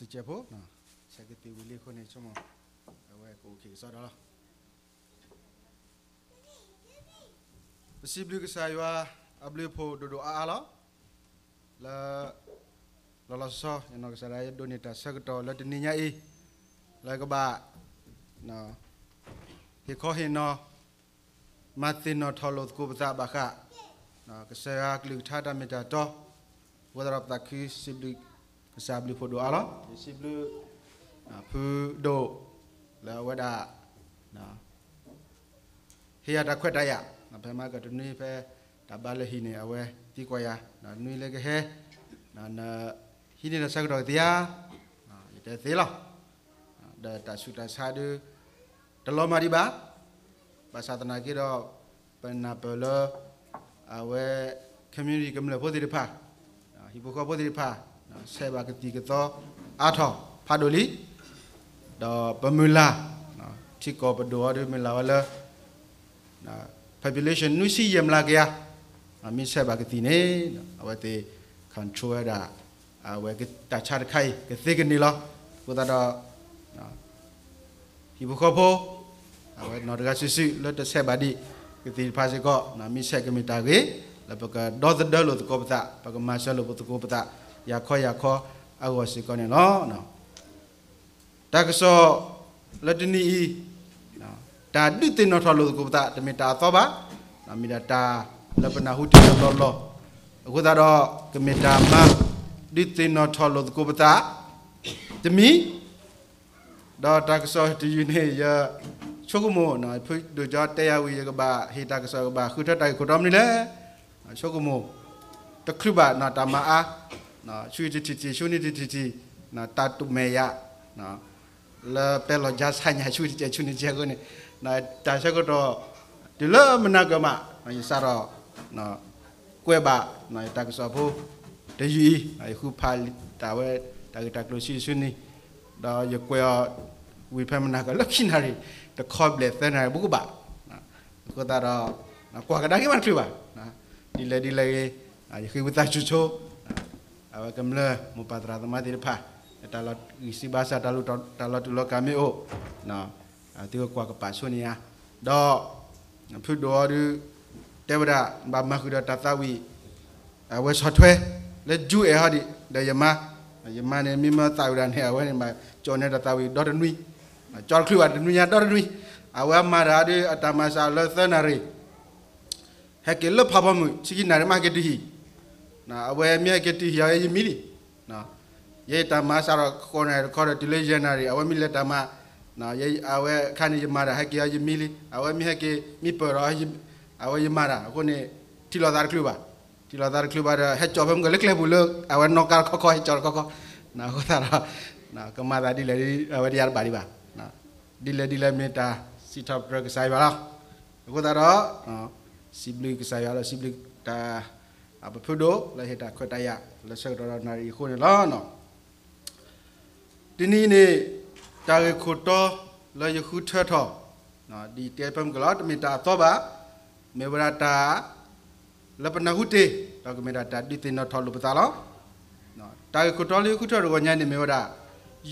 Mr. Chapo. Ha. Saya kata boleh kau ni cuma. Awak aku okey, so dah lah. Pasti beliau kisah awak, ah, abli po duduk ala. Ah, ah, la la la so, yang nak kisah ayat dunia tak segera la dunia i. La keba, no. Hikoh hino, mati no tolot kubata baka. No kisah aku lihat ada meja to. Wadah tak kisah beliau sabli fo do ala siblu na pu do la wada na hiya da khwet da ya na pe ma ga tu ni pe da ba le hi ne awe ti kwa ya na nui le ge he na na hi ne na sa do ti ya na ite ti lo da ta su ta sa du da lo ma di ba ba sa ta na ki do pe na pe lo awe community กําลังพอดีพาฮิบุคอพอดีพาနော်ဆဲပါကတိကသောအာထောဖာဒိုလီတော့ပမူလာနော်ချိကောပဒိုအဒိုမလာဝလာနော် population နုစီယမ်လာကရအမင်းဆဲပါကတိနေအဝတေ control ရတာအဝေကတချာခိုင်ကသိကနေလောကိုတာတော့နော်ဒီဘခဖို့အဝေနော်တကစီစီလောတဆဲပါဒီကတိဖာစီကောနာမင်းဆဲကမီတာကေလပကဒေါ်ဒဒလောတကောပတာပကမာရှလောပတကောပတာอยากขออยากขอเอาวสิก่อนเนาะเนาะตากสอละตนีเนาะตาดิตินอทอลุกุปตะตะเมตาตอบะนะมีดาตาละปนาหุติลอลอအခုသာတော့ကမေတာမဒီတင်တော်ထော်လို့ကိုပတာတမီတော့တက်ဆော့ဒီယူနေရချုပ်မို့နော်ဖွဒိုကြတရားဝီရကဘာဟေတက်ဆော့ကဘာခုထတိုင်ခုတော်မနေလေချုပ်မို့တခရဘာနာတမအားนะชุยจิจิชุนิจิจินะตาตุเมยะนะแล้วเป็นรจัสัญญาชุยจิชุนิจิคนนี้นะจัสก็ตัวดิเลมนากมะนะยิสารอนะกุยบะนะตักสอบผู้เดียวนะคู่พาลิตาเวตักตักลุชิชุนิดาวยกุยวิพัฒนาการลักษณะนี้ตะคอบเลสเซนอะไรบุกบ้าก็ตาเรากว่ากันได้ไหมครับดีเลยดีเลยอ่ะยังคือวิธีชุ่ม awa kemle mu patra tema tiri pa talot isi bahasa talot talot dulu kami o no tiga kuah kepasun ya do pu doa du tebra bama kuda tatawi awa sotwe le ju eh hadi da yama yama ne mima tawuran he awa ne ma chone tatawi do denui chol kluwa denunya do denui awa marade atama sa le senari hekel le papa mu sigi nare ma ke dihi နော်အဝယ်မြက်ကတိရရမီလီနော်ယေတမဆာရကောနယ်ကောရတီလေဂျနာရီအဝယ်မီလက်တမနော်ယေအဝယ်ခဏယမရဟကရယမီလီအဝယ်မြက်ကမိပရာအဝယ်ယမရအခုနေတီလာဒါကလူပါတီလာဒါကလူပါဟဲ့ချောဘမ်ကလက်လေဘူးလအဝယ်နောကာခခဟဲ့ချောခခနော်ခုသာနော်ကမာဒါဒီလေအဝယ်ရပါဒီပါနော်ဒီလေဒီလေမီတာစီတပ်ရကဆိုင်ပါလားအခုသာတော့စီဘလီကဆိုင်ရလားစီဘလီတာอาไปพูดแล้วเหตุการณ์ก็ได้ยาแล้เชื่อเราในคนนี้แล้วเนาะที่นี่นี่จะเคุยต่อแล้วจะคุยเท่าเนาะดีเตียเป็นก็แล้วแต่ม่ไดตัวบ้าไม่เวันตาแล้เป็นนักหุ่เราก็ไม่ได้ตาดีเตียนเราทอลุปตาล้วเนาะจะเอ่ยคุยต่อแล้วคุยเท่าเราก็ยังนี่ไม่เวลา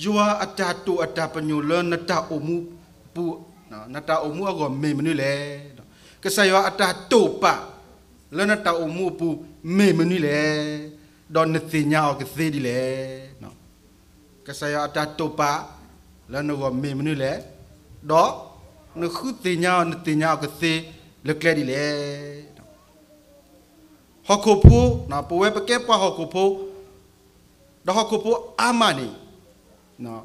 อย่วาอาจารย์ตัวอาจารย์ปัญญยูเรื่องนัดตาอุโมงค์ปุ๋นนัดตาอุโมงค์ก็ไม่มืนนี่เลยก็ใช่ว่าอาจารย์ตัวปะလနတောက်မှုပူမေမနီလေဒေါ်နသိညာကစေဒီလေနော်ကဆရာတတောပါလနဝမေမနီလေဒေါ်နခုသိညာနသိညာကစေလကလေဒီလေဟခုပူနာပဝဲပကဲပဟခုပူဒေါ်ဟခုပူအာမနီနော်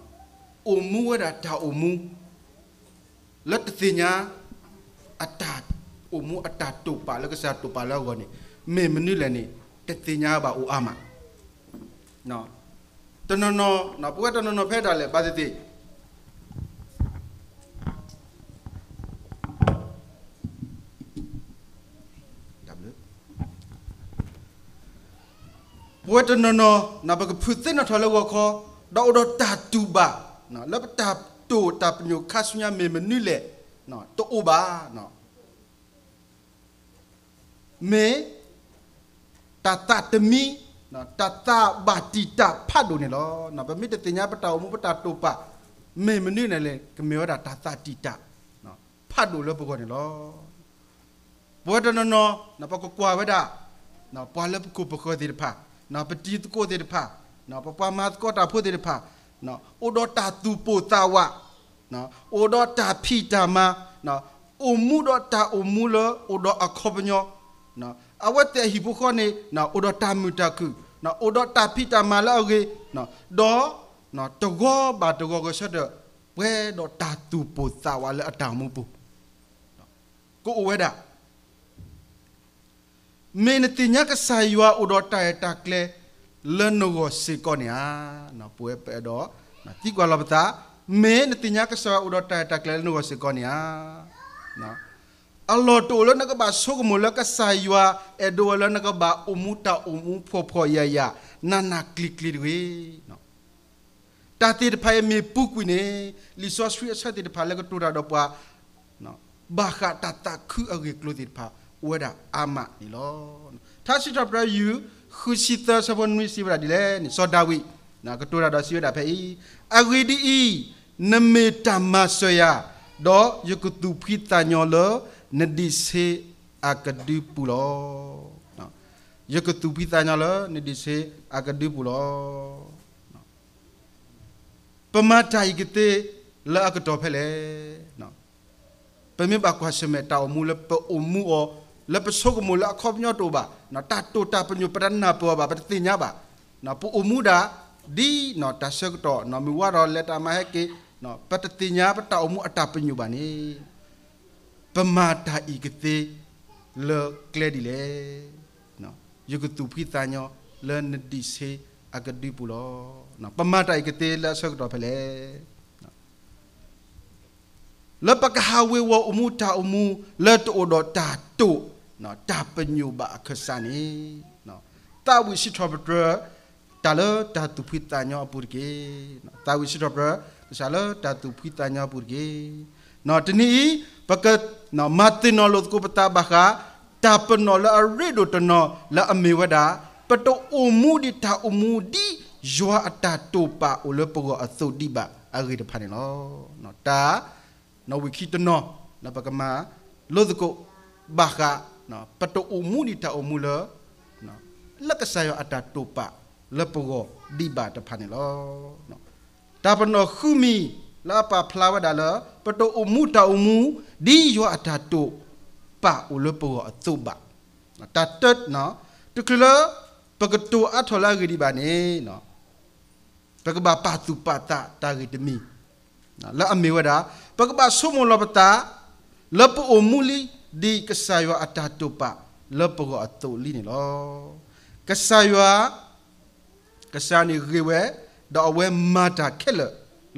အမှုဝရတာအမှုလက်သိညာအတတ်အိုမူအတာတူပါလကစားတူပါလောကောနေမေမနုလည်းနေတသိညာပါအိုအာမနော်တနနောနော်ပွဲတနနောဖဲတာလေပါသတိပွဲတနနောနဘကဖုသိနထလဝခဒေါဒတာတူပါနော်လပတာတူတပညုခါစညာမေမနုလေနော်တူဘာနော်မေတတတမီနော်တတဘာတိတဖတ်တို့နေလောနော်ဗမိတတင်ညာပတာမှုပတာတုပမေမနွနဲ့လေကမေောတာတတတိတနော်ဖတ်တို့လောပကောနေလောဘောတနောနောနပကကွာဝဒနော်ပလပကုပကောဒီဖာ နော်ပတိတကိုဒီဖာနော်ပပမတ်ကောတာဖို့ဒီဖာနော်အိုဒတာသူပိုတာဝနော်အိုဒတာဖိတာမနော်အမှုဒတာအမှုလောအိုဒအခဘညောနော်အဝတ်တဲ့ဟိဘခနေနော်အိုဒတာမူတကုနော်အိုဒတာဖိတမလာရေနော်ဒေါ်နော်တကောဘာတကောကိုဆက်တဲ့ဘဲတော့တာတူပိုသာဝါလဲအတောင်မှုပူကိုအဝဲတာမင်းတင်ညကဆိုင်ရွာအိုဒတာတာကလေလန်နိုကိုစီကောနီယာနော်ပွဲပဲတော့နော်တီကွာလပတာမင်းတင်ညကဆိုင်အိုဒတာတာကလေလန်နိုကိုစီကောနီယာနော်อัลลอฮ์ตัวแล้วนักบาสุกมุลก็สายวาเอดัวแล้วนักบาอุมุตาอุมุพอพอยายานานาคลิกลิดเวเนาะตาติดพายมีปุกวินเนลิซอสวิสติดพายแล้วก็ตัวเราดอกว่าเนาะบาคาตาตาคืออะไรกลุติดพาเวดาอามะนี่ลอถ้าสิจับเราอยู่คือสิตาสะพนมิสิบระดิเลนี่ซอดาวินะก็ตัวเราดอกสิเวดาเพอีอะไรดีอีนเมตามาสยาดอกยุกตุพิตาญอลอနဒီစေအကဒူပူလောနော်ယကတူပိတညာလနဒီစေအကဒူပူလောနော်ပမတိုင်ကတိလာကတော်ဖဲလေနော်ပမေဘကွာစမေတောင်မူလပအုံမူအောလပဆုကမူလခေါပညောတောဘာနော်တတ်တောတပညုပရဏပေါ်ဘာပတိညာဘာနော်ပအုံမူဒါဒီနော်တဆကတော်နော်မူဝါတော်လက်တာမဟက်ကနော်ပတတိညာပတောင်မူအတပညုဘာနေပမာတာဤကတိလောကလေဒီလေနော်ယုကတူဖိတညောလန်ဒီစေအကဒီပူလောနော်ပမာတာဤကတိလောဆောက်တော်ဖလေလပကဟာဝေဝအမှုတာအမှုလတ်အိုဒတာတုနော်တာပညုဘအခဆာနီနော်တာဝီရှိထဘဒတာလတာတူဖိတညောပူကေနော်တာဝီရှိထဘဒတာလတာတူဖိတညောပူကေနော်တနီပကတ်နော်မတင်နော်လို့ကိုပတာဘာခာတာပနော်လာရီဒိုတနော်လာအမီဝဒါပတိုအူမူဒီတာအူမူဒီယွာအတာတိုပါအိုလပကောအသုတ်တိပါအဂိတဖာနေနော်နော်တာနော်ဝီခီတနော်နပကမာလို့ကိုဘာခာနော်ပတိုအူမူဒီတာအူမူလာနော်လက်ကဆာယအတာတိုပါလပကောဒီပါတဖာနေလောနော်တာပနော်ခူမီလာပါဖလာဝဒါလာပတိုအမှုတာအမှုဒီယောအတာတုပါဥလပောအသုဘတတ်တနော်တကလပကတူအထောလာဂီဒီပါနေနော်ပကဘာပါသူပတာတာဂီတမီနော်လာအမေဝဒါပကဘာဆုမလပတာလပအမှုလီဒီကဆာယောအတာတုပါလပကောအတုလီနေလောကဆာယောကဆာနေဂေဝဲတော့အဝဲမာတာခက်လော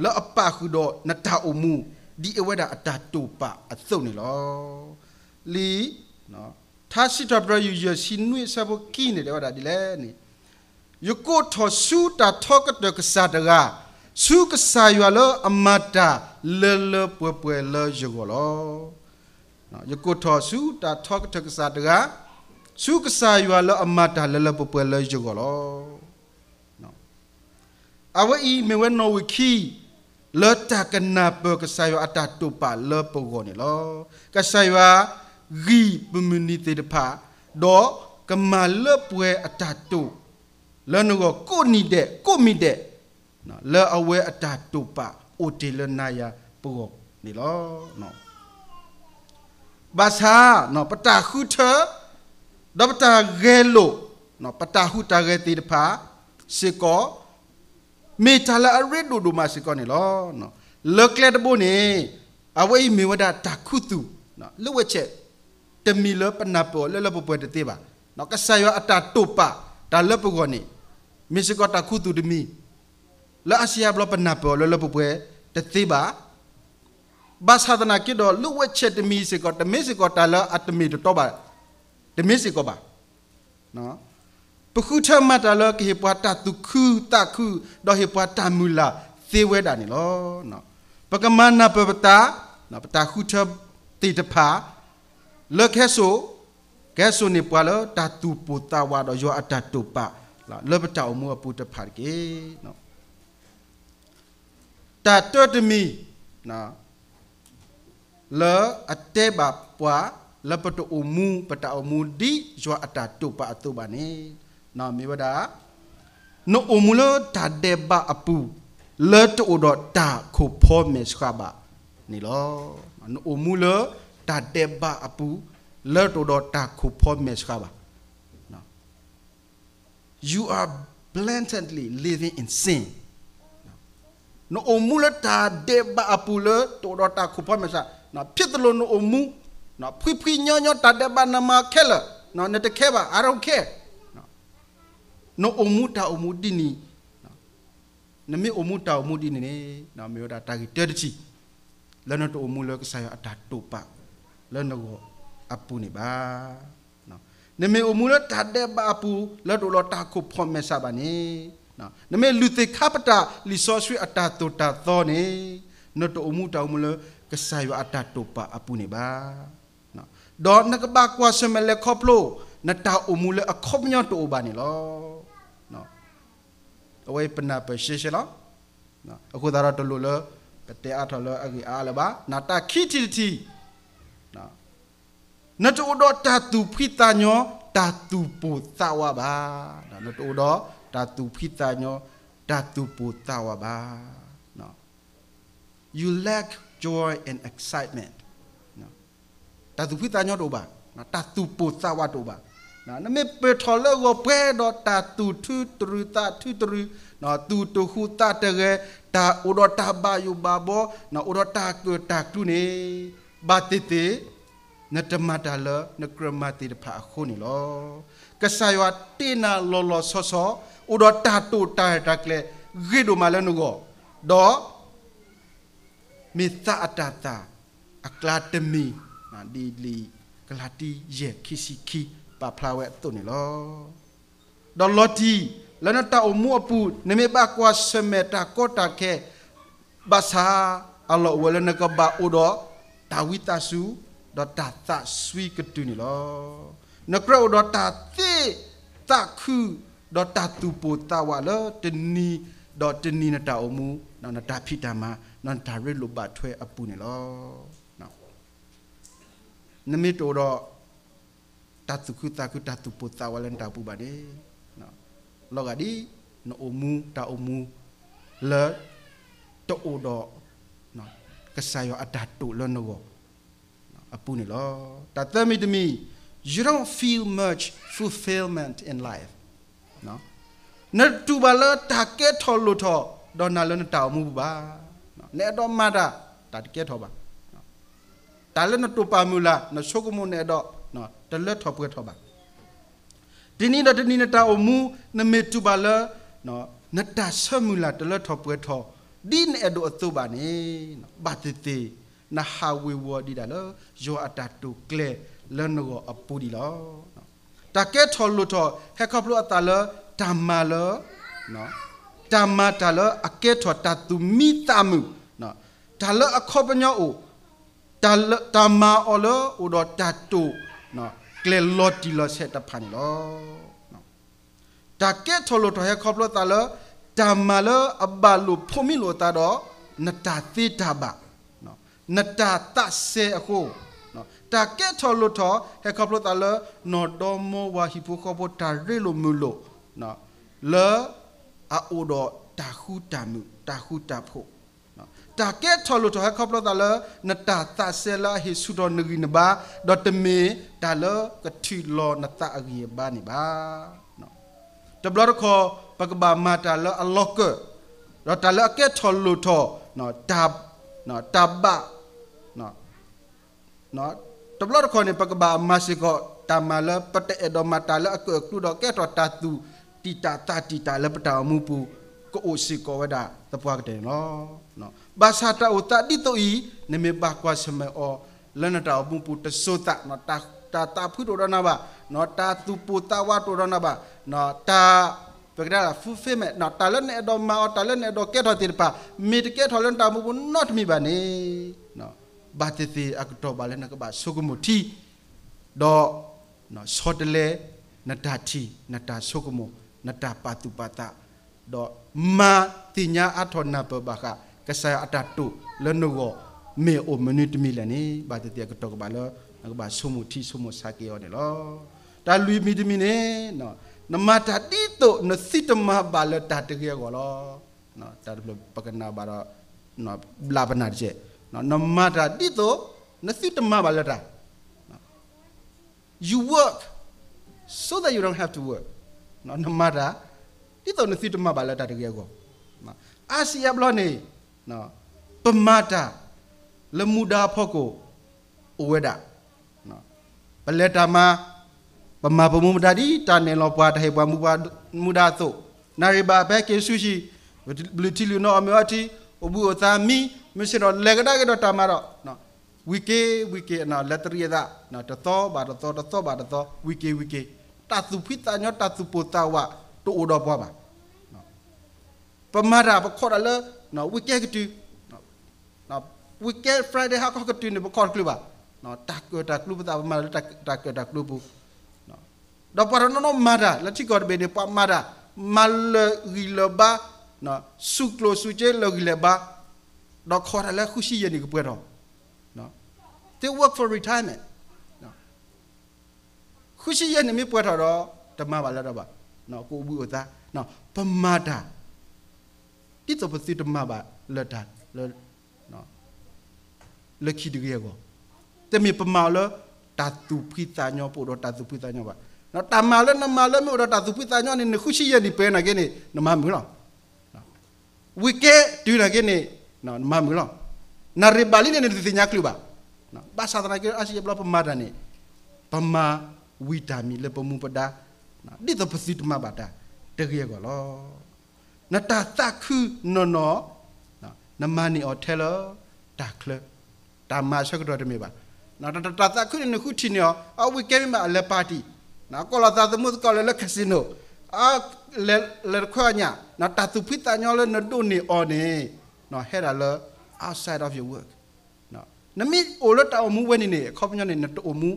လောအပခုတော့နတာအမှုဒီအဝဒအတာတူပါအစုံနေလောလီနော်သာရှိတပရယူရရှိနွေစဘကီနေတယ်ဟောတာဒီလဲနေယကိုထောဆူတာထောကတကဆာတကဆူကဆာရလအမတာလလပွဲပွဲလယောလောနော်ယကိုထောဆူတာထောကတကဆာတကဆူကဆာရလအမတာလလပွဲပွဲလယောလောနော်အဝီမေဝနောဝီခီ letak kenapa kesaywa atas tu pa le pogone lo kesaywa ri community depa do kemale pue atas tu le nugo ko ni de ko mi de no le awe atas tu pa uti le naya pogok ni lo no bahasa no peta khuthe do peta gelo no peta huta ge ti depa siko မေတလာအရိဒိုဒိုမာစီကောနီလောနော်လကလက်တဘိုနေအဝိမေဝဒတာခုတုနော်လွဝက်ချက်တမီလပနပေါ်လလပပွဲတတိပါနော်ကဆာယောအတာတုပဒါလပကောနီမေစီကောတာခုတုတမီလအစီယဘလပနပေါ်လလပပွဲတတိပါဘာသာဒနာကိတော့လွဝက်ချက်တမီစီကောတမီစီကောတာလအတမီတော့ပါတမီစီကောပါနော်ပခုထမတလကေပဝတတုခုတခုဒဟေပဝတမူလာသေဝဲတာနေလောနော်ပကမနာပပတာနော်ပတာခုထတေတဖာလခဲဆိုကဲဆိုနေပွာလတတူပူတာဝါတော့ယောအတတုပလာလပတောမောပူတဖာကေနော်တတတမီနော်လအတေဘပွာလပတောမူပတောမူဒီယောအတတုပအတုပါနေ No, miwada. wada. No umulo tadeba apu. Leto to udo ta ko Ni lo. No umulo tadeba apu. Leto to udo ta ko You are blatantly living in sin. No umulo tadeba apu Leto to udo ta ko po me No umu. Now, pui pui nyonyo tadeba deba na ma kele. No I don't care. no omuta omudini nami omuta omudini ne na meoda tagi terchi lana to omulo ke saya ada topa lana go apu ni ba na nami omulo tade ba apu la do lo ta ko promesa ba ni na nami lute kapata li so swi ata to ta tho ni no to omuta omulo ke saya ada topa apu ni ba na do na ke ba kwa semele koplo na ta omule akop nyo to ba ni lo awai pena pe sheshe la aku dara to lo lo te a to lo agi a le ba na ta ki ti ti na na to do ta tu phi ta nyo ta tu po ta wa ba na na to do ta tu phi ta nyo ta tu po ta wa ba na you lack joy and excitement na ta tu phi ta nyo do ba na ta tu po ta wa do ba နော်နမေပေထော်လောကပဲတော့တာတူထုတရူတာထုတရူနော်တူတခုတတရဲတာဥဒတာဘာယုဘာဘောနော်ဥဒတာကတာတုနေဘာတိတိနတမတာလနကရမတိတဖာခုနေလောကဆာယောတေနာလောလောဆောဆောဥဒတာတူတာတက်လေဂိဒုမလနုကောတော့မေသအတတာအကလာတမီနာဒီလီကလာတီယေခိစီခိပါဖလာဝဲတုနေလောဒေါ်လော်တီလနတာအမှုအပူနမေဘကွာဆမေတာကောတာခဲဘာသာအလောဝလနကဘာဥဒောတာဝိတဆူဒေါ်တာသဆွီကတုနေလောနကရောဒေါ်တာသေတခုဒေါ်တာသူပိုတာဝလတနီဒေါ်တနီနတာအမှုနနတာဖိတမနန်တာရလဘထွဲအပူနေလောနော်နမေတောတော့တတ်သူခုတခုတတ်သူပုတဝလန်တပူပါတယ်နော်လောကဒီနော်အမူတာအမူလဲတူဒေါနော်ကဆာယောအတတ်တူလောနောအပူနေလောတတ်သမီတမီ you don't feel much fulfillment in life နော်နတ်တူဘလာတာကဲထော်လို့ထော်ဒေါ်နာလောနတာမူပါနော်နဲ့တော့မတာတာကဲထော်ပါတာလည်းနတူပါမူလာနဆုကမုန်နဲ့တော့နော်တလက်ထော်ပွဲထော်ပါဒီနေ့တော့ဒီနေ့တာအမှုနမေတူပါလနော်နတဆမူလာတလက်ထော်ပွဲထော်ဒီနေ့အဒိုအတူပါနေနော်ဘာတတိနဟာဝေဝဒီဒါလယောအတာတူကလေလန်နောအပူဒီလောတကဲထော်လို့ထော်ဟက်ခပ်လို့အတာလတမလနော်တမတာလအကဲထော်တတူမီတမှုနော်ဒါလအခောပညောအိုဒါလတမအော်လအိုဒတတူနော်ကလေလော်တီလော်ဆက်တဖန်လောနော်တာကဲထော်လို့တော့ဟဲခေါပလို့တာလောတမလောအဘလူဖုမီလို့တာတော့နတာသေးတာပါနော်နတာတဆဲအခုနော်တာကဲထော်လို့တော့ဟဲခေါပလို့တာလောနော်ဒေါ်မောဝါဟီပိုခေါပတာရဲလို့မူလို့နော်လောအအိုတော့တာခုတာမူတာခုတာဖို့တာကဲထော်လို့တော့ခပ်လို့တာလနတာတာဆဲလာဟေဆုတော်နဂိနဘာဒတ်တမေတာလကတိလောနတာအရီဘာနိဘာနော်တဘလခေါ်ပကဘာမာတာလအလောကရတာလကဲထော်လို့တော့နော်တာနော်တဘနော်နော်တဘလခေါ်နေပကဘာမာရှိကောတမလပတဲ့အဒမတာလအကကုတော့ကဲတော့တာသူတီတာတာတီတာလပတာမူပူကိုအိုစီကောဝဒတပွားကတယ်နော် bahasa ta uta di to i ne me ba kwa sema o lana ta obu pu ta so ta no ta ta ta phu do na ba no ta tu pu ta wa to na ba no ta pekra la fu fe me no ta len do ma o ta len do ke tho tir pa mi ke tho len ta mu bu not mi ba ne no ba te te ak to ba len ka ba so ku mu thi do no so de le na ta thi na ta so ku mu na ta pa tu pa ta do ma ti nya a tho na pa ba ka ကဆာအတတုလနုဂောမေအိုမနစ်မီလနီဘာတတိယကတောကဘာလငါဘာဆုမူတီဆုမူစာကေယောနေလောတာလူမီတမီနေနော်နမတာတိတုနစိတမဘာလတာတကေကောလောနော်တာပကနာဘာရနော်လာပနာကျဲနော်နမတာတိတုနစိတမဘာလတာ you work so that you don't have to work နော်နမတာတိတုနစိတမဘာလတာတကေကောအာစီယဘလောနေနော်ပမတလမူဒါဖို့ကိုအဝဲတာနော်ဘလက်တာမပမပမမတာဒီတာနေလောပွားတဲ့ပွားမူပါမူဒါသို့နာရီဘာဘဲကေဆူရှိဘလူတီလူနော်အမေအတီအဘူအသာမီမရှိတော့လက်ကတာကတော့တာမတော့နော်ဝီကေဝီကေနော်လက်တရီဒါနော်တသောဘာတသောတသောဘာတသောဝီကေဝီကေတာသူဖိတာညောတာသူပိုတာဝတူအိုတော့ပွားပါနော်ပမရာပခေါ်ရလဲနော် we get to နော် we get friday ဟာကောကတူနေဘကောကလူပါနော်တာကတာကလူပတာမာတာတာကတာကလူဘူးနော်တော့ပါရနော် mada လက်ချီကောဘေနေပါ mada မလရီလဘာနော်စုကလိုစုချေလရီလဘာတော့ခေါ်ရလဲခုရှိရနေကပွဲတော့နော် they work for retirement နော်ခုရှိရနေမြပွဲတော့ဓမ္မပါလားတော့ပါနော်ကိုဘူးဥသားနော်ပမာတာတိစပစီတမပါလတ်တာလနော်လခိဒရေကိုတမီပမာလတာသူဖိတာညောပို့တော့တာသူဖိတာညောပါနော်တမလနမလမို့တော့တာသူဖိတာညောနေခုရှိရဒီပဲနာကင်းနေနမမူလောဝီကေဒူနာကင်းနေနော်နမမူလောနာရဘလီနေနေသိညာကလူပါနော်ဘာသာတနာကေအရှိဘလပမာဒနေပမာဝီတာမီလပမှုပဒါနော်ဒီတပစီတမပါတာတရေကိုလော nata taku no no na mani o telo takle ta ma shok do de me ba na ta ta ta ku ne ku ti ne o we le party na ko la ta mu ko le le casino a le le ko nya na ta tu pi nyo le na do ni o ne no he ra outside of your work no na mi o ta o mu we ni ne ko nyo ne na o mu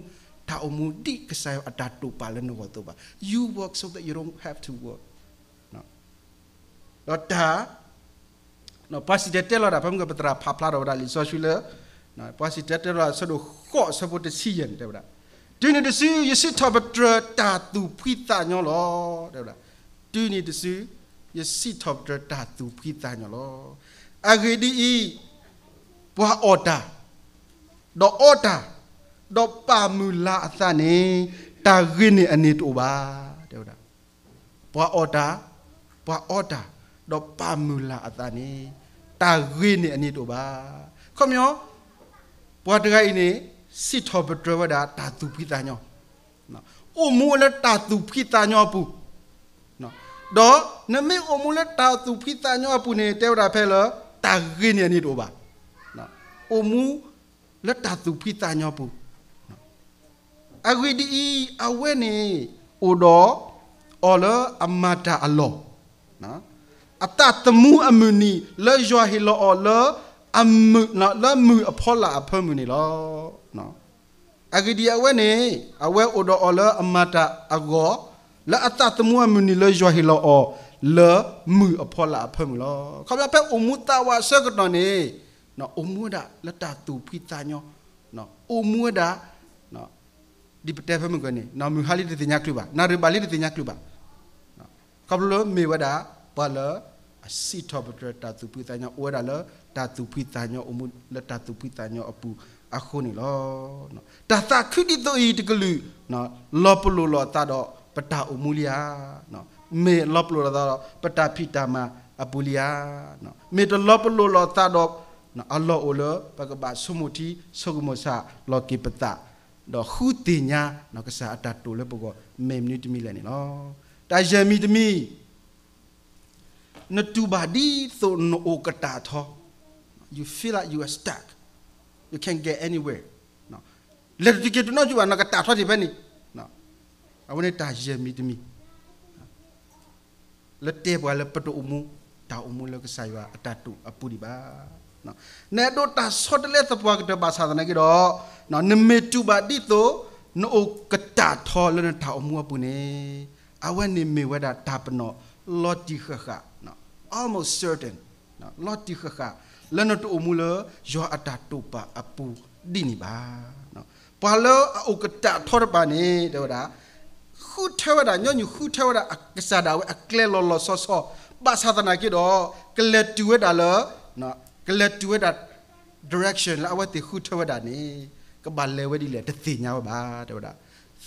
ta o mu di ke sa ata tu pa le no to ba you work so that you don't have to work တော့တာနော်ပါစီတက်တက်လာတာဖမ်ကပတရာဖာဖလာတော့ဒါလီဆိုရှူလာနော်ပါစီတက်တက်လာဆဒိုခော့ဆပတ်တစီယန်တဲ့ဗလားဒီနေတစီယစစ်ထဘတရာတာသူဖိတာညောလောတဲ့ဗလားဒီနေတစီယစစ်ထဘတရာတာသူဖိတာညောလောအဂဒီဤဘွာအော်တာတော့အော်တာတော့ပါမူလာအသနေတာဂိနေအနေတူပါတဲ့ဗလားဘွာအော်တာဘွာအော်တာတော့ပါမူလာအတန်နေတာဂိနေအနိတို့ပါခမျောဘဝတကိုင်းနေစစ်တော်ပဒဝဒတာသူပိတညောနော်အိုမူလတာသူပိတညောပူနော်တော့နမေအိုမူလတာသူပိတညောပူနေတဲဝတာဖဲလတာဂိနေအနိတို့ပါနော်အိုမူလတာသူပိတညောပူအဂိဒီအဝဲနေအိုတော့အော်လအမတာအလောနော်အတတမှုအမှုနီလေရွာဟီလောအော်လအမှုနော်လမှုအဖောလာအဖမှုနီလောနော်အဂဒီအဝဲနေအဝဲအိုဒေါ်အော်လအမတာအဂောလအတတမှုအမှုနီလေရွာဟီလောအော်လမှုအဖောလာအဖမှုလောခဗျာပဲအမှုတာဝဆကတော်နေနော်အမှုဒါလတတူဖိတာညောနော်အမှုဒါနော်ဒီပတဲဖမှုကနေနော်မြူဟာလီတတိညာကလူပါနာရီဘာလီတတိညာကလူပါနော်ကဘလမေဝဒါပါလအစီထဘတတတူပိတညာဝဲရလတတူပိတညာအမှုလတတူပိတညာအပူအခုနေလောနော်တသခွတိတိုဤတကလူနော်လောပလိုလောတတော့ပတအမှုလျာနော်မေလောပလိုလောတတော့ပတဖိတမအပူလျာနော်မေတလောပလိုလောတတော့နော်အလောအလောပကဘာစုမတိစုကမစာလောကိပတတော့ခုတင်ညာနော်ကစားအတတူလဲပုကောမေမနီတမီလဲနေလောတာယမီတမီ Natubadi so no okatato. You feel like you are stuck. You can't get anywhere. No. Let you get to know you are not katato di beni. No. I want to touch me to me. Let te bwa le pato umu ta umu le kesaywa atatu apudi ba. No. Ne do ta sot le tapwa ke ba sa na ke do. No ne metu ba di to no okatato le na ta umu apune. Awan ne me wada tapno. No. lot di kha no almost certain no lot di kha lana to umula yo ata to pa apu dini ba no palo ukata thor ba ni de da khu thewa da nyo nyu khu thewa da aksa da we akle lo lo so so ba sadana ki do kle tuwe da lo no kle tuwe da direction la awati khu thewa da ni ka ba le we di le te nya ba de da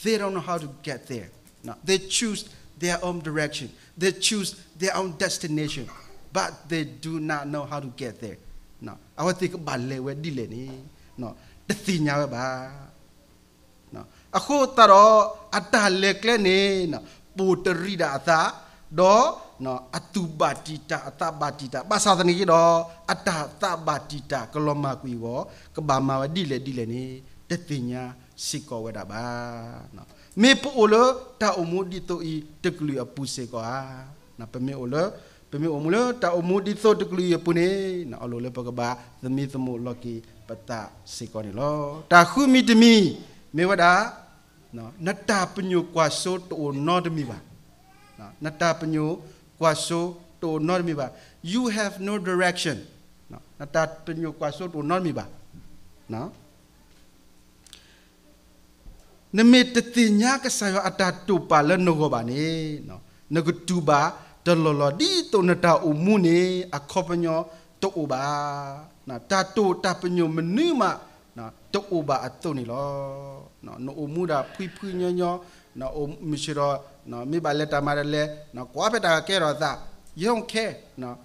they don't know how to get there no they choose their own direction. They choose their own destination, but they do not know how to get there. No, I want to think about lewe dile ni. No, the thing ya ba. No, aku taro ada lekle ni. No, puteri da ata do. No, atu batita ata batita. Bahasa tani kita do ata ata batita. Kalau maku iwo kebama dile dile ni. The thing ya siko weda ba. No. မေပိုအိုလတာအမှုဒီတိုဤတကလူအပူစေကွာနာပမေအိုလပမေအိုမူလတာအမှုဒီဆိုတကလူယပုနေနာအလိုလပကဘာသမီသမုလော်ကီပတာစေကောနီလောတာခုမီတမီမေဝဒါနော်နတာပညုကွာဆိုတိုနောဒမီပါနော်နတာပညုကွာဆိုတိုနောဒမီပါ you have no direction နော်နတာပညုကွာဆိုတိုနောဒမီပါနော်နမေတတိညာကဆာယောအတာတူပါလနောကဘာနေနော်နဂတူပါတလလဒီတုန်တာအမှုနေအခောပညောတူဘာနာတာတူတာပညောမနိမနာတူဘာအတုနေလောနော်နိုအမှုတာဖွိဖွိညောညောနော်အမရှိရောနော်မိဘလက်တာမရလဲနော်ကွာဖက်တာကဲရောသားယုံခဲနော်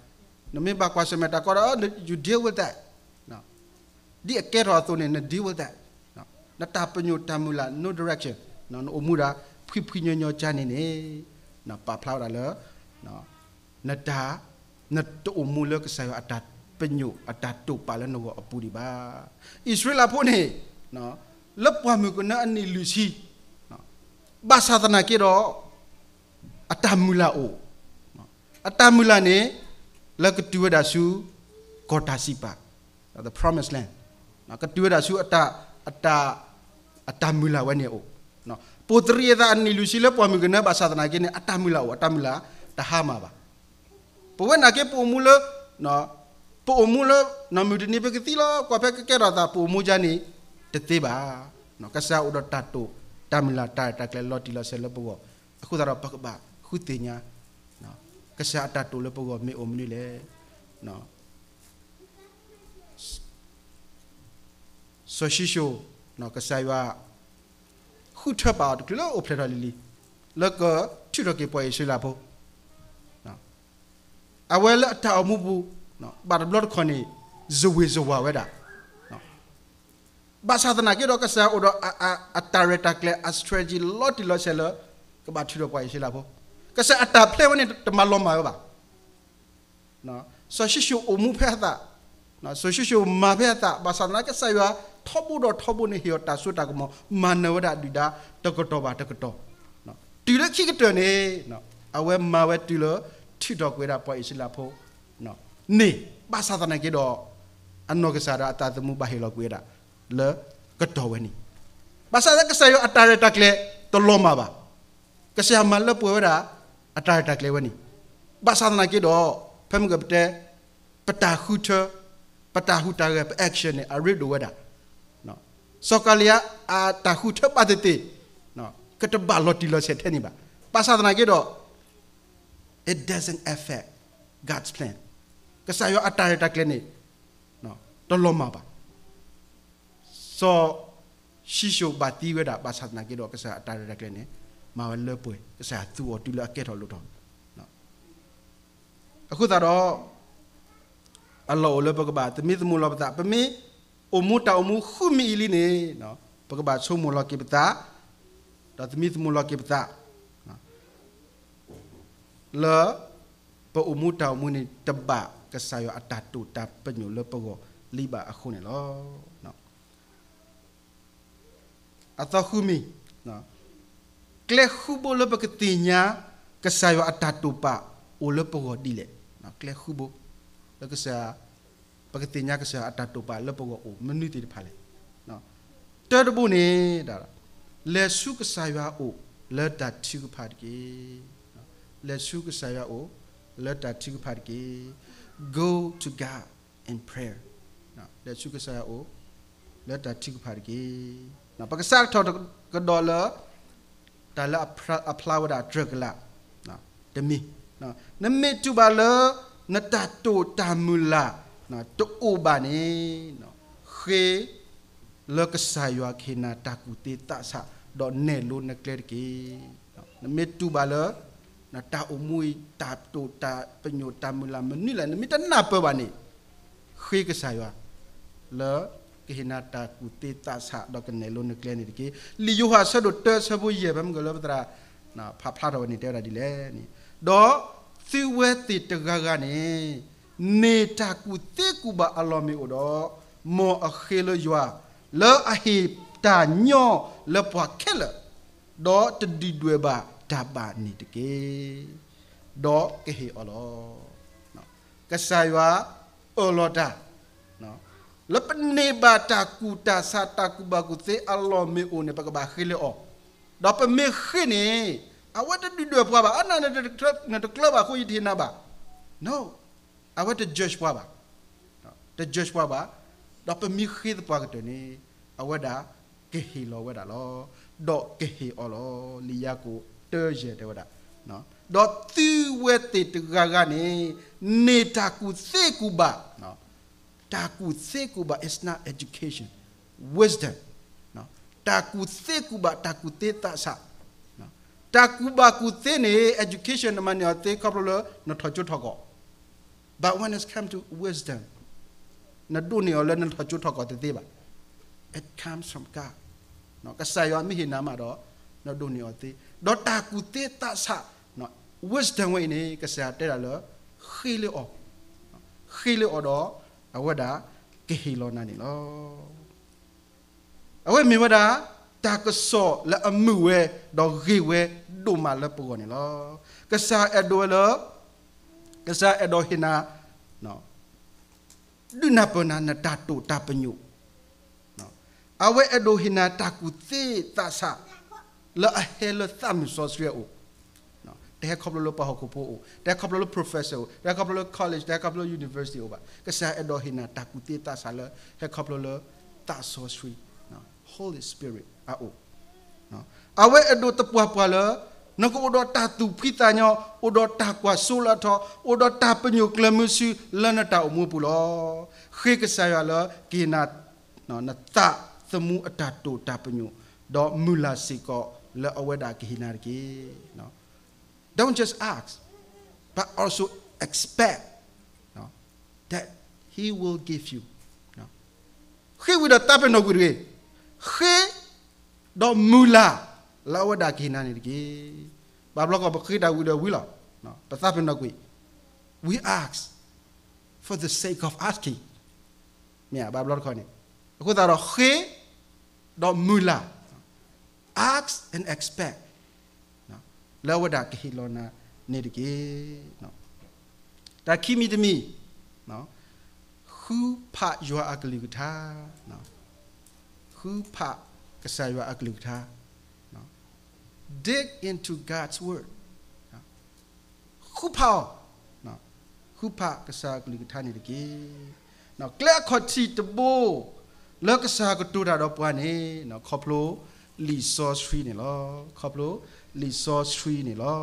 နမေဘကွာစမတာကောရော you deal with that နော်ဒီအကဲရောသူနေ deal with that na ta panyo tamula no direction no no omura phi phi nyo nyo cha ne ne na pa phlau da le no na ta na to omula ka sa atat panyo atat to pa la no apu di ba israel apo ne no le pwa mu ko na ani lu si no ba sa ta na ke ro atamula o atamula ne la ka tuwa da su kota sipa the promised land နော်ကတူရတာစုအတအတ atamula wane o no putri da anni lusile po mi gena basa na gene atamula o atamula tahama ba po na ke po mula no po mula na mi ni pe kitila kwa pe ke ra da po mu jani tete ba no kasa udo tatu tamila ta ta kle loti lo sele po aku dara pak ba khutinya no kasa tatu le po mi om ni le no so shisho နော်ကဆိုင်ဝခုထပါတကလို့အဖလက်တော်လီလီလကထီရကေပွေရှိလာဖို့နော်အဝဲလအတာမှုဘူးနော်ဘာဘလော့ခွန်နီဇဝေဇဝဝဲတာနော်ဘာသာသနာကေတော့ကဆိုင်အိုတော့အတာရတာကလေအစထရဂျီလော့တီလော့ဆဲလကဘာထီရပွေရှိလာဖို့ကဆိုင်အတာဖလက်ဝနေတမလောမာရောပါနော်ဆိုရှိရှိအမှုဖက်တာနော်ဆိုရှိရှိမာဖက်တာဘာသာသနာကေဆိုင်ဝါทบุดอทบุนี่เหี่ยวตาสุตากมมานวดาดิดาตะกตบาตะกตเนาะตีละขี้กตเนเนาะเอาเวมาเวตีละที่ดอกเวลาปอิสลาโพเนาะนี่บาษาตะนะเกดออันนกษาดาตาตมุบาเฮลกเวดาละกตเวนี่บาษาตะกษาโยอัตาเรตักเลตลอมาบากษามาละปวดาอัตาเรตักเลวนี่บาษาตะนะเกดอဖမ်ကပတဲ့ပတာခုထပတာဟုတာရဲ့ action နဲ့ array လိုရတာ sokalia a tahu cepat tete no ketebal lo di lo sete ni ba pasal tenaga do it doesn't affect God's plan kesayo atar tak lene no tolong ma ba so shisho bati weda pasal tenaga do kesayo atar tak lene ma le pue kesayo tu o tu lo aket lo do no aku taro Allah oleh pegawai, demi semula betul, demi อมูตาอมูขุมีอีลิเนเนาะปกบาชุมูลกิบตาดอตมิสมูลกิบตาเลอปอมูตาอมูนี่ตบะกะสายอัตตุตาปะญุเลปะโกลิบะอะคุเนลอเนาะอัตขุมีเนาะกลขุโบเลปะกติญากะสายอัตตุปะโอเลปะโกดิเลเนาะกลขุโบแล้วก็สาပကတိညာကဆာအတတုပါလပကောမနုတိတဖာလေနော်တဲတပုန်နေတာလေစုကဆာရွာအိုလတတိကဖတ်ကေလေစုကဆာရွာအိုလတတိကဖတ်ကေ go to god in prayer နော်လေစုကဆာအိုလတတိကဖတ်ကေနော်ပက္ကစားထောကဒေါ်လာတလအဖလာဝဒဒရကလာနော်တမီနော်နမေတူပါလနတတိုတာမူလာနော်တူဘာနီနော်ခေလကဆာယွာခေနာတကူတေတဆာဒေါ်နဲလုနကလက်ကေနော်နမေတူဘာလနာတာအမွိတာတူတာပညိုတာမူလာမနီလာနမေတနာပဘာနီခေကဆာယွာလကေနာတာကူတေတဆာဒေါ်ကနဲလုနကလက်နီကေလီယိုဟာဆဒိုတဆဘူယေဘမ်ဂလဘတရာနာဖာဖလာတော်နီတဲရာဒီလေနီဒေါ်သီဝဲတီတကကနေနေတာကူတေကူဘာအလောမီအိုဒေါမောအခေလယွာလေအဟိတာညောလေပွားခဲလဒေါတဒီဒွေဘာတာဘာနီတကေဒေါကေဟေအလောနော်ကဆာယွာအောလောတာနော်လပနေဘာတာကူတာစာတာကူဘာကူသေအလောမီအိုနေပကဘာခေလအောဒေါပမေခေနေအဝတ်တဒီဒွေပွားဘာအနာနေတကလပ်နေတကလပ်ဘာခွေးဒီနာဘာ no awa te josh waba te josh waba do pe mi khid pa ke ni awa da ke hi lo wa da lo do ke hi o lo li ya ku te je te wa da no do tu we te te ga ga ni ne ta ku se ku ba no ta ku se ku ba is not education wisdom no ta ku se ku ba ta ku te ta sa no ta ku ba ku te ne education man ya te ka lo no tho chu tho ko But when it's come to wisdom, it comes from God. No, kasayo mi hinama do no dunyo ti. Do ta kute ta sa no wisdom we ni kasaya te lo khile o. Khile o do awada kehilo na ni lo. Awe mi wada ta kaso la amu we do gi we do ma la pu ni lo. Kasaya do lo ကဆာအဒိုဟီနာနော်ဒုနာပနာနတတူတပညုနော်အဝဲအဒိုဟီနာတကူသေတဆာလာဟဲလသမဆောစရီအိုနော်တဲခေါပလိုပဟခုပိုအိုတဲခေါပလို professor တဲခေါပလို college တဲခေါပလို university အိုပါကဆာအဒိုဟီနာတကူသေတဆာလာဟဲခေါပလိုတဆောစရီနော် holy spirit အိုနော်အဝဲအဒိုတပွားပွားလား nó cũng đó tu pita nhau ô đó ta qua su la thọ ô đó ta bên là lo na nó nó ta temu ta tu ta bên nhiều đó si nó don't just ask but also expect no, that he will give you no. khi we đã ta bên nó quỷ lawa da ki na ni ki ba block of ki da wi da wi la no but that na gui we ask for the sake of asking mia ba block ko ni ko da ro khi do mula ask and expect no lawa da ki lo na ni ki no da ki mi de mi no who part your aglikta no who part kasaywa aglikta dig into God's word. Kupao. No. Kupa kasa kulikutani lagi. No. Kla khoti tebo. Lo kasa kutura do puane. No. Koplo resource free ni lo. Koplo resource free ni lo.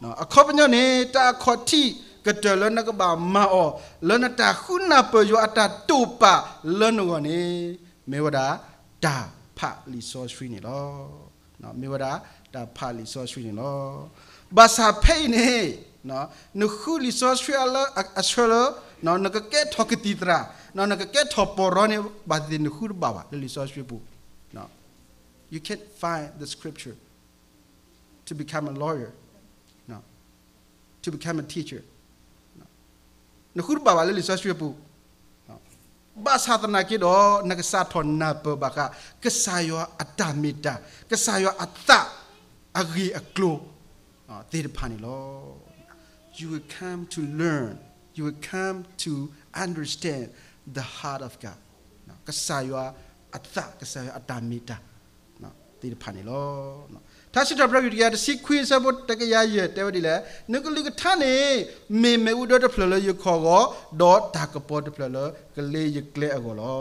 No. Akopnya ni ta khoti kedelo na kaba ma o. Lo na ta khuna po yo ata tupa. Lo no ni. Mewada ta pa resource free ni lo. no mewada da pali sosri no basa pei ne no nukuli sosri ala asolo no naka ke thoki titra no naka ke thoporo ne basi nukur bawa lili sosri bu no you can't find the scripture to become a lawyer no to become a teacher no nukur bawa lili sosri bu no na baka kesayo kesayo aklo ah, tirpani lo. You will come to learn. You will come to understand the heart of God. Kesayo ah, atta kesayo atamida. Ah, tirpani lo. ถ้าสุดท้ายอยู่ที่อาศิคุยสบุตตะกยาเยแต่ว่าดีแล้วนึกลึกท่านเอเมเมอุดดเพลเลยยุคอก็ดอตากปอดเพลเลยกเลยยุเกลอกลอ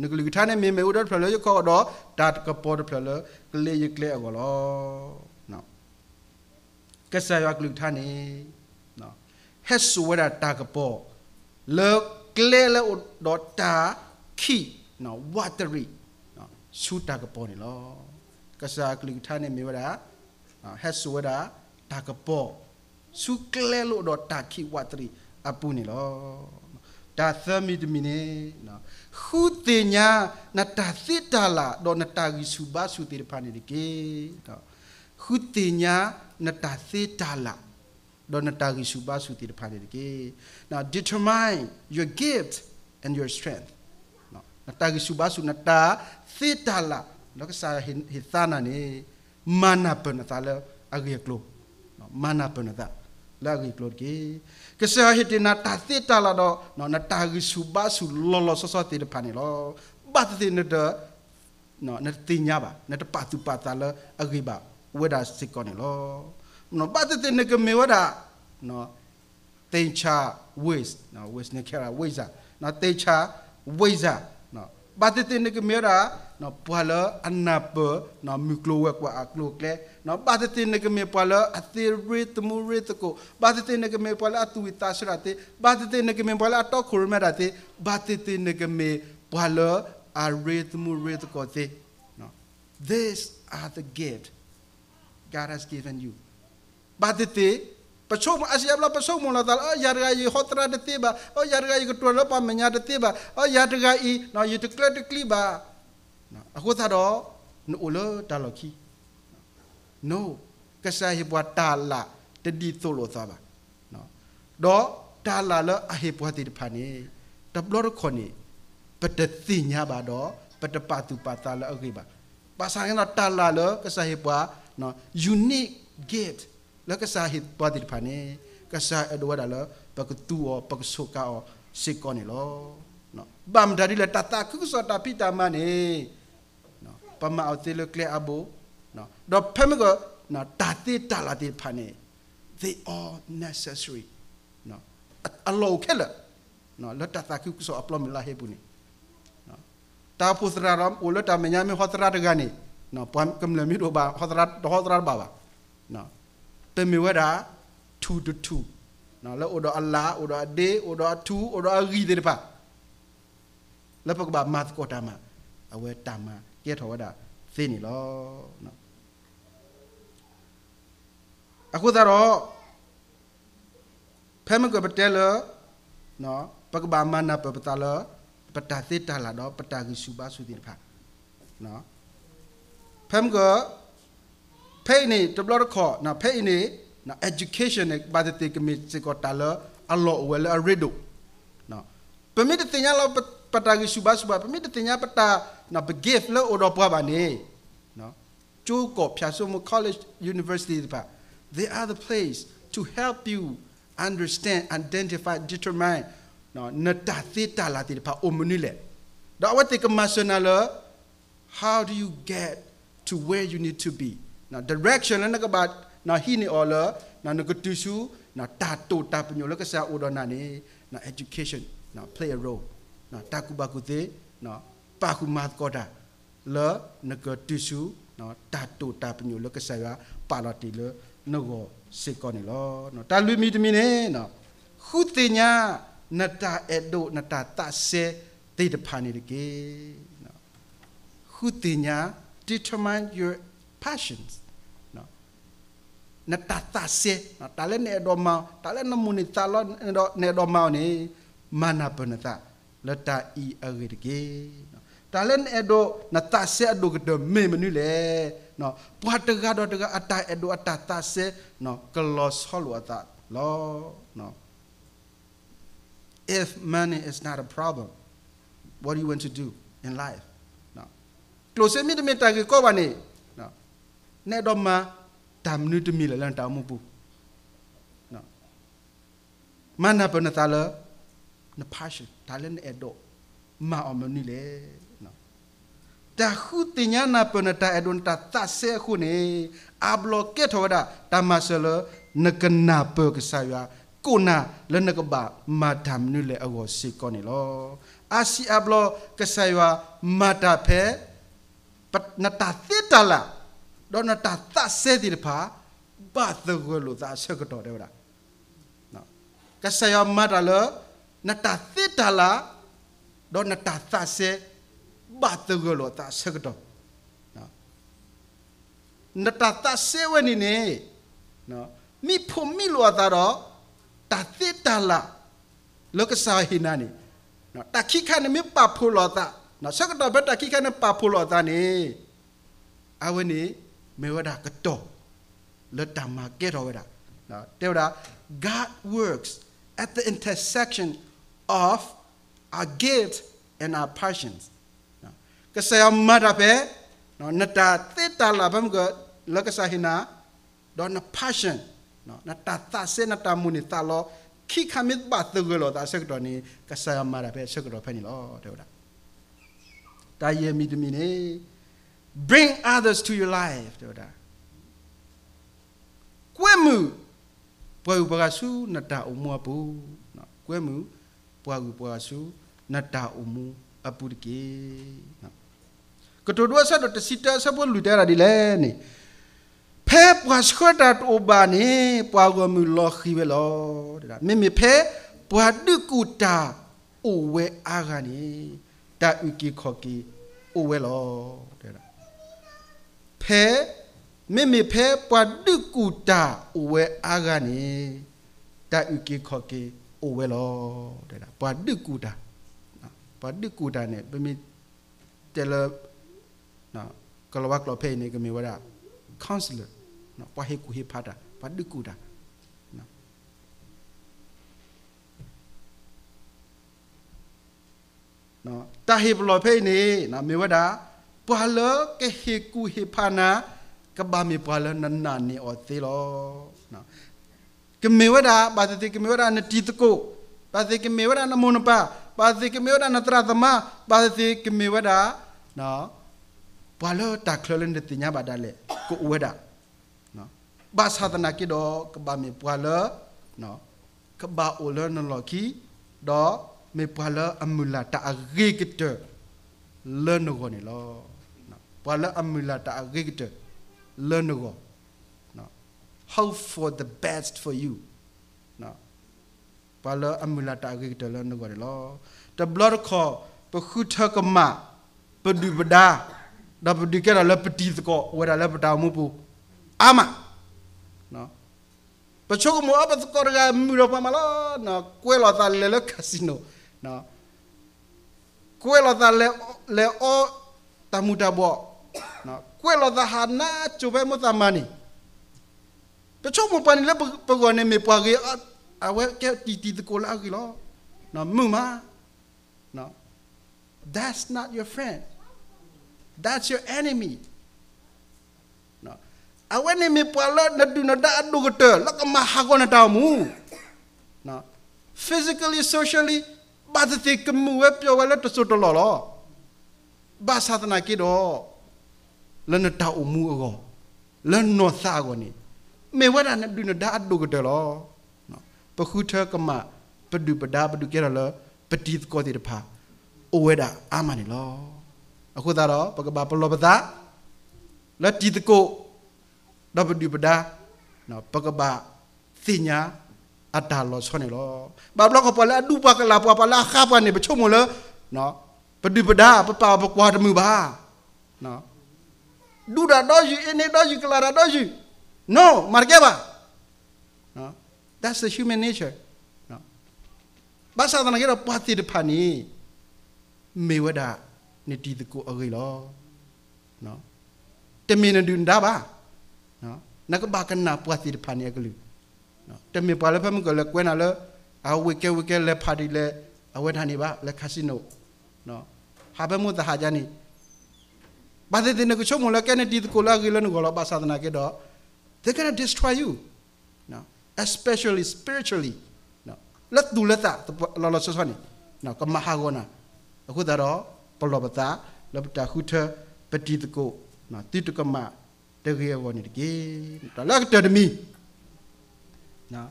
นึกลึกท่านเอเมเมอุดดเพลเลยยุคอก็ดอตากปอดเพลเลยกเลยยุเกลอกลอนะกษัตริย์ลึกท่านเอนะเฮสุเวดาตากปอเลิกเกลเลอุดดอตาขี้นะวัตรีนะสุตากปอนี่ลอကစားကလိထာနေမိဝရာဟက်ဆူဝရာတာကပေါ်စုကလဲလို့တော့တာခိဝတ်ရီအပူနေလောဒါသမီတမီနေနော်ခုတင်ညာနတာသစ်တာလာတော့နတာကြီးစုပါစုတေဖာနေတကေတော့ခုတင်ညာနတာသစ်တာလာတော့နတာကြီးစုပါစုတေဖာနေတကေ now determine your gift and your strength နော်နတာကြီးစုပါစုနတာသစ်တာလာ lo ke sa hitana ni mana pun ta le agi klo mana pun ta la agi klo ki ke sa hitina ta ti ta la do no na ta gi su ba su lo lo so so ti de pa ni lo ba ti ne de no na ti nya ba na de pa tu pa ta le agi ba we da si ko ni lo no ba ti ne ke me wa da no ten cha waste no waste ne kera waste no ten cha waste no ba ti ne ke me ra no puala anapa no miklo wa kwa aklo kle no batete ne ke me puala athiri temu retko batete ne ke me puala atuita shrate batete ne ke me puala to khurme rate batete ne ke me puala aritmu retko te no these are the gift God has given you batete Pasok asyap la pasok mula tal oh yarga i hotra de oh yarga i ketua lo pamenya de oh yarga i no i tukle tukli ba နော်အခုသာတော့နိုလောတာလောခီနိုကဆာဟိဘဝတာလာတဒီသို့လို့သာပါနော်တော့တာလာလအဟိဘဝတိဖာနေတဘလောခွန်နေပတသိညာပါတော့ပတပတုပတာလအခိပါပါဆိုင်နာတာလာလကဆာဟိဘဝနော် unique gate လကဆာဟိဘဝတိဖာနေကဆာအဒဝဒါလပကတူောပကဆုကောစေကောနေလောနော်ဘမ်ဒါရီလတတခုစတာပိတမနေပမအတိလကလေအဘူနော်တော့ဖမကနော်တာတိတာလာတိဖာနေ they all necessary နော်အလောခဲလနော်လတ်တာကုဆိုအပလမလာဟေဘူးနေနော်တာပုစရာရမ်အိုလတာမညာမဟောတရာတကနေနော်ပမ်ကမ်လမီရောဘာဟောတရာဟောတရာဘာဘာနော်ပေမီဝဲတာ2 to 2နော်လောအိုဒါအလာအိုဒါဒေအိုဒါ2အိုဒါရီဒီပါလပကဘာမတ်ကိုတာမအဝဲတာမเกียถอวดาเส้นนี่ลอเนาะอะคุซะรอแพมกะปะเตลเนาะปะกะบามานะปะปะตะลปะตะเตตะละเนาะปะตะกิสุบาสุตินะพะเนาะแพมกะเพนี่ตบลอขอนะเพนี่นะ education เนี่ยบาตะเตกะมิสิกอตะละอัลลอฮ์วะละอะริดุเนาะปะมิตะติญะลอปะပတာကရှုဘရှုဘပမိတတင်ညာပတာနော်ဘဂစ်လောအော်တော့ပွားပါနေနော်ကျိုးကောဖြာဆုမ oh, college university တပါ they are the place to help you understand identify determine နော်နတသေတလာတိပါအမနုလေဒါဝတ်တေကမဆနာလော oh, how do you get to where you need to be now direction နဲ့ကဘာနာဟီနီအော်လာနာနကတူရှူနာတာတူတာပညိုလကဆာအိုဒနာနေနာ oh, education Now play a role နော်တာကူပါကူသေးနော်ပါကူမတ်ကောတာလောနကတူဆူနော်တာတူတာပညုလကဆရာပါလတီလနောကိုစေကောနေလောနော်တာလူမီတမီနေနော်ခုတင်ညာနတာအဒိုနတာတဆေတေတဖာနေတကေနော်ခုတင်ညာ determine your passions နော်နတာတဆေနော်တာလည်းနေဒေါ်မောင်တာလည်းနမူနေတာလောနေဒေါ်မောင်နေမနာပနတာ leta i arige talen edo nata se ado gede me menu le no puatega do tega ata edo atata se no kelos holwata lo no if money is not a problem what do you want to do in life no close me me tagi ko bani no ne do ma tam nu tu mi le lan ta mu bu no mana penatala na passion talent edo ma omni le no ta khu tinya na penata edon ta ta se khu ne a bloke thoda ta ma se lo ne kana pe ka sa ya ko na le ne ka ba ma dam ni le awo si ko ni lo a si a blo ka sa ya ma ta phe pat na ta ti ta la do na ta ta se ti pha ba the ko lo ta se ko to de ora no ka sa ya ma ta lo na ta se ta la do na ta sa se ba te go lo ta se go no na ta ta se we ni ne no mi pho mi lo ta do ta se ta la lo ka sa hi na ni no ta khi kha ni mi pa pho lo ta no se go do ba ta khi kha ni pa pho lo ta ni a we ni me wa da ka to lo ta ma ke ro wa da no te wa God works at the intersection of our gifts and our passions. Ke saya madape, no nata labam ke lakasa hina, na passion, no nata tase nata munita lo, ki ta sekdo ni ke saya madape sekdo pani lo teuda. Ta ye midmine, bring others to your life teuda. Kwemu, poi ubaga nata umua bu, kwemu, ပွားကူပွားစုနတ္တာအမှုအပုဒကေကတိုဒွာဆတ်တစီတာဆပွလူတရာဒီလဲနိဖဲပွားစခတာတူဘာနိပွားကမူလောခိဘလောဒါမေမေဖဲပွားဒုကူတာအိုဝဲအာဂနိတာဥကီခောကီအိုဝဲလောတဲ့လားဖဲမေမေဖဲပွားဒုကူတာအိုဝဲအာဂနိတာဥကီခောကီโอเวลอเดดาปาดึกูดาปาดึกูดาเนี่ยเป็นมีเจลนะกลวักลอเพนี่ก็มีว่า counselor นะปาเฮกูเฮพาดาปาดึกูดาနော်တာဟိဘလောဖိနေနော်မေဝဒာပွာလကဟေကူဟေဖာနာကဘာမေပွာလနန်နာနေအော်သေးလောကမေဝဒါဘာသတိကမေဝဒါနတိတကိုဘာသတိကမေဝဒါနမုန်ပါဘာသတိကမေဝဒါနတရသမဘာသတိကမေဝဒါနော်ဘာလို့တခလလန်တိညာဘာဒါလေကိုဝဒါနော်ဘာသာသနာကိတော့ကဘာမေပွာလနော်ကဘာအိုလန်လော်ကီတော့မေပွာလအမူလာတအရိကတလန်ကိုနီလောဘာလအမူလာတအရိကတလန်ကို hope for the best for you နော်ပါလအမူလာတာဂိတလနဂရလောတဘလခေါပခုထကမပဒုပဒါဒါပဒိကရလပတိစကောဝရလပတာမှုပူအာမနော်ပချို့မောပစကောရမူရပမလာနော်ကွဲလာတာလေလကာစီနိုနော်ကွဲလာတာလေလေအောတမူတဘောနော်ကွဲလာတာဟာနာချူပဲမသမနီ ka chok mo pani la pa go ne me pa ge a we ke ti ti ko la ki lo no mu ma no that's not your friend that's your enemy no a we ne me pa la na du na da du ko te la ka ma ha go na ta mu no physically socially បាត់ទីកមួពេលវ៉ាឡតសុតឡឡបាសាតណាគីដោលនតអ៊ូមួអកលននសាកនេះမေဝဒနဲ့ဒုနဒါဒုကတလောနော်ပခုထကမပဒုပဒါပဒုကေရလပတိသကောတိတဖာအိုဝဒအာမနီလောအခုသာတော့ပကပပလောပဒလတိသကိုဒပဒုပဒါနော်ပကပသိညာအတာလောဆောနေလောဘာဘလကပလာဒုပကလာပပလာခပနေပချုံမလနော်ပဒုပဒါပပပကွာတမှုပါနော်ဒုဒါတော့ယူအင်းနေတော့ယူကလာတော့ယူ No, Markeba. No, that's the human nature. No. Basa tanah kita pati depani mewada ni tidiku agi lo. No. Temina dunda ba. No. Nak bahkan na pati depani aglu. No. Temi pala pem kalau kue nala awe ke awe ke le padi le awe dhani ba le kasino. No. Habe mu dah jani. Bahasa ini aku cuma mula kena tidiku lagi lalu kalau bahasa tanah kita They're going to destroy you. No. Especially spiritually. No. Let do let that. Lolo sosani. No. Come mahagona. Aku daro pelobata. Lebta kuda petit ko. No. Titu kama. Degia wani degi. Talak termi. No.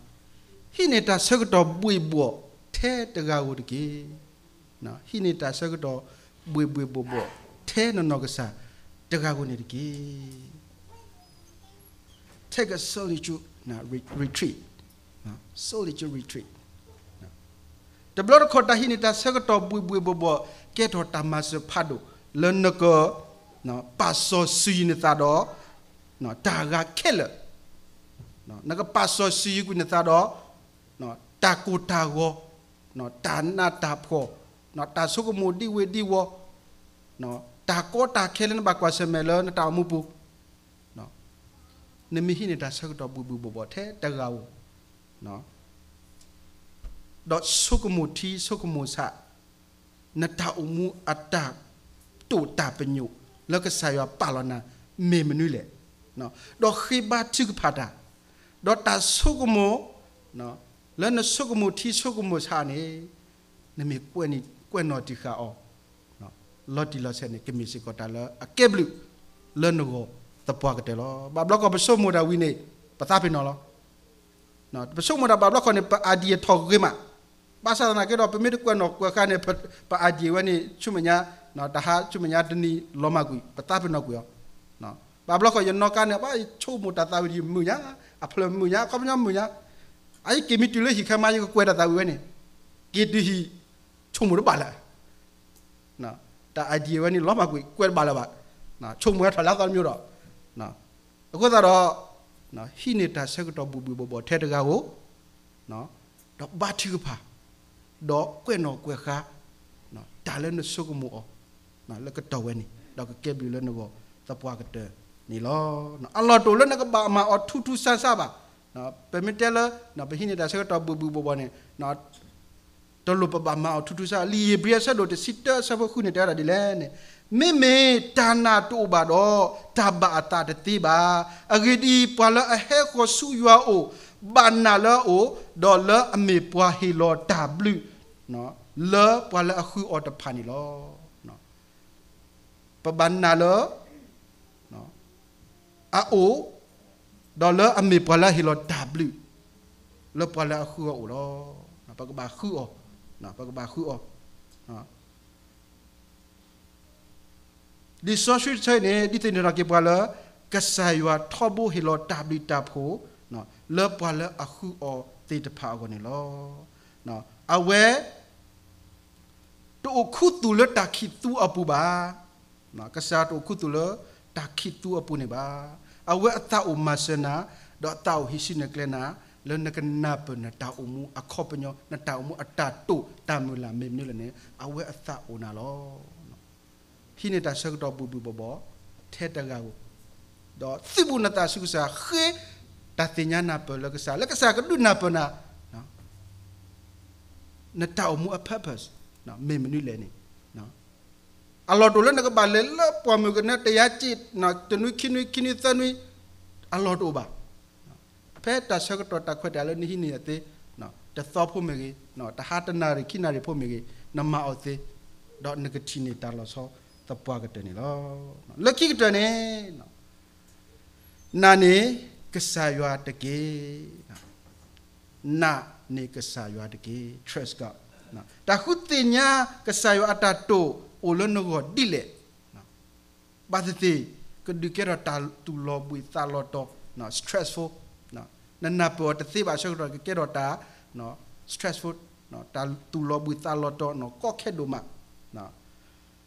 Hini ta segdo bui buo. Te tega wudegi. No. Hini ta segdo bui bui buo buo. Te no nogesa. Tega wani degi. take a solitude နော် retreat နော် solitude retreat တဘလခတာဟိနေတာဆကတော့ပွေပွေဘဘကဲတော်တမစဖတ်တို့လနကနော်ပါစောစီနေတာတော့နော်တာကခဲလနော်နကပါစောစီကူနေတာတော့နော်တာကူတာကိုနော်တာနာတာဖောနော်တာစုကမူဒီဝေဒီဝနော်တာကောတာခဲလနဘကွာဆမဲလနတာမှုပူနမိဟိနေတာဆက်တော့ပူပူပေါ်ပေါ်ထဲတကောနော်တော့ဆုကမုတီဆုကမုဆာနတအမှုအတတူတာပညုလကဆာယောပါလနာမေမနူလေနော်တော့ခိဘာတုကဖတာတော့တာဆုကမုနော်လဲနဆုကမုတီဆုကမုဆာနေနမေကွဲ့နေကွဲ့နော်တိခါအောနော်လော်တီလော်ဆက်နေကမီစီကောတာလအကေဘလူလဲနောตะปวกเตลอบาบลอกก็ปะสมมุดาวินี่ปะตาเป็นนอลเนาะปะสมมุดาบาบลอกก็เนี่ยปะอาดีทอกเกมาภาษานาเกดอปะมิดกวนอกกวคาเนี่ยปะอาดีวะนี่ชุมญาเนาะตะหาชุมญาดนีลอมากุยปะตาเป็นนอกุยเนาะบาบลอกก็ยนอกันเนี่ยปะชุมุดาตาวิมุญาอะพลมุญาก็มุญามุญาไอ้เกมิตุเลหิขมายก็กวยดาตาวิวะนี่กิติหิชุมุดบาละเนาะตาอาดีวะนี่ลอมากุยกวยบาละบาเนาะชุมวยถลาตอนမျိုးတော့နော်အခုတော့နော်ဟိနေတာဆက်ကတော့ဘူဘူဘောထဲတကာကိုနော်တော့ဘာတိကပါတော့ကွဲ့နော်ကွဲ့ခါနော်တာလဲနဆုကမှုအောနော်လကတော့ဝဲနေတော့ကဲဘီလဲနဘောသပွားကတဲ့နေလောနော်အလ္လာဟ်တိုလဲနကဘာမာအောထူထူဆန်းဆပါနော်ပမစ်တဲလဲနော်ဘဟိနေတာဆက်ကတော့ဘူဘူဘောနေနော်တလူပဘာမာအောထူထူဆာလီဘရီဆက်လို့တစစ်တဆဘခုနေတာရဒီလဲနဲ့မေမေတာနာတူပါတော့တဘာတာတိပါအဂဒီပလအဟေခဆူယောအိုဘာနာလောအိုဒေါ်လာအမေပွားဟီလောဝနော်လောပလအခုအော်တဖာနီလောနော်ပဘန်နာလောနော်အအိုဒေါ်လာအမေပွားလာဟီလောဝလောပလအခုအော်လောနော်ပကဘာခူအော်နော်ပကဘာခူအော်နော်ဒီဆိုရှယ်ဆိုင်နေဒီတင်ရကေပွာလာကဆာယွာထဘိုဟီလိုတာဘလီတာဖိုနော်လေပွာလာအခုအော်တေတဖာကိုနေလောနော်အဝဲတူခုတူလတာခိတူအပူပါနော်ကဆာတူခုတူလတာခိတူအပူနေပါအဝဲအတာအမဆနာဒေါ်တာဟီရှိနကလနာလနကနာပနတာအမှုအခောပညနတာအမှုအတာတူတာမူလာမေမနလနေအဝဲအတာအနာလော hi ne ta sak do bu bu bo bo the ta ga go do si bu na ta su sa khe ta ti nya na pa la ka sa la ka sa ka du na pa na no na ta mu a purpose no me me ni le ni no အလော်တိုလည်းငါပါလေလပေါ်မြကနေတရားจิตနော်တနွိခိနွိခိနိသနွိအလော်တိုပါဖဲတဆကတော့တခွတ်တယ်လို့နိဟိနေတဲ့နော်တသောဖို့မြေကြီးနော်တဟာတနာရခိနာရဖို့မြေကြီးနမအောသေးတော့ငကတိနေတာလို့ဆိုตะปวากะเตนี่ลอลักกี้กะเตนี่နာနေကဆာရွာတကေနာနေကဆာရွာတကေ trust ကနော်တခုတင်ညာကဆာရွာတတိုအိုလနဂောဒီလေနော်ဘာသတိကဒုကေရတာတူလောဘွေသလောတော့နော် stressful နော်နနပေါ်တသိပါရှောက်တော့ကေရတာနော် stressful နော်တာတူလောဘွေသလောတော့နော်ကော့ခက်တို့မနော်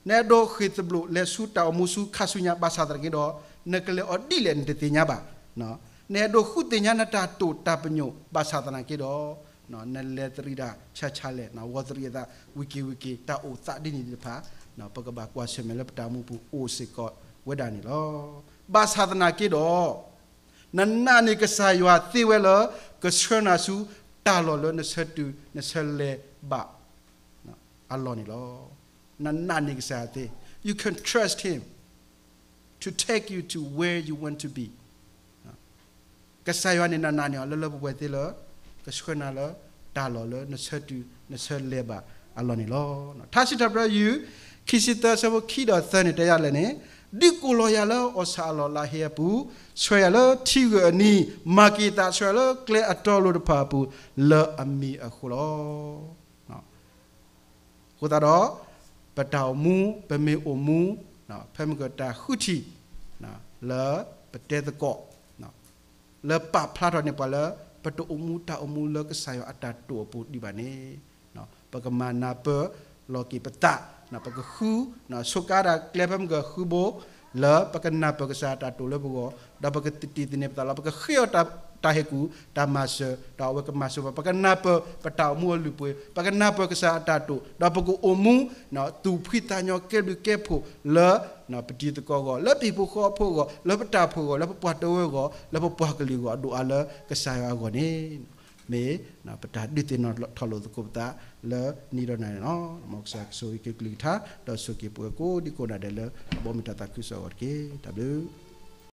နေဒိုခိတဘလုလေဆူတောင်မူဆူခါဆူညာဘာသာတကေတော့နကလေအဒီလန်တတိညာပါနော်နေဒိုခုတညာနတာတူတပညုဘာသာတနာကေတော့နော်နလေတရီဒါချာချာလေနော်ဝဒရီဒါဝီကီဝီကီတာအိုသဒီနီလဖာနော်ပကဘာကွာဆေမလပတာမူပူအိုစေကောဝဒနီလောဘာသာတနာကေတော့နနနီကဆာယွာသေဝဲလကစခနာဆူတာလောလနဆတူနဆလေဘာနော်အလောနီလော nananig sate. You can trust him to take you to where you want to be. Kasayo ni nanani ala lo buwati lo kashkona lo dalo lo nasetu naset leba aloni lo. Tasi tabra you kisita sabo kida thani tayale ne dikulo ya lo osalo la hepu swaya lo tigo ani makita swaya lo kle atolo de papu lo ami akulo. Kutaro ตาวมูเปเมโอมูเนาะเพมกตาคุทีเนาะเลอปเตตะกอเนาะเลอปะพลาดเนี่ยปะเลอปะตุอมูตาอมูเลอกะสายอัตตาตัวปูดิบานีเนาะปะกมานาเปลอกีปะตะเนาะปะกคูเนาะสุกาดาเคลเปมกคูโบเลอปะกนาปะกะสาตาตัวเลบกอดาปะกติติเนปตาลาปะกเขียวตา taheku ta masa ta wek masa apa kenapa petau mu lupu apa kenapa ke saat tu da pegu umu na tu pita nyo ke bi ke pu le na peti tu ko go le pipu ko pu go le peta pu go le puah to we go le puah ke li go do ala ke saya go ni me na peta di tin not tholo tu ko ta le ni ro na no moksa so ke klita da so ke pu ko di ko na de le bo mi ta ta ku so ke tablu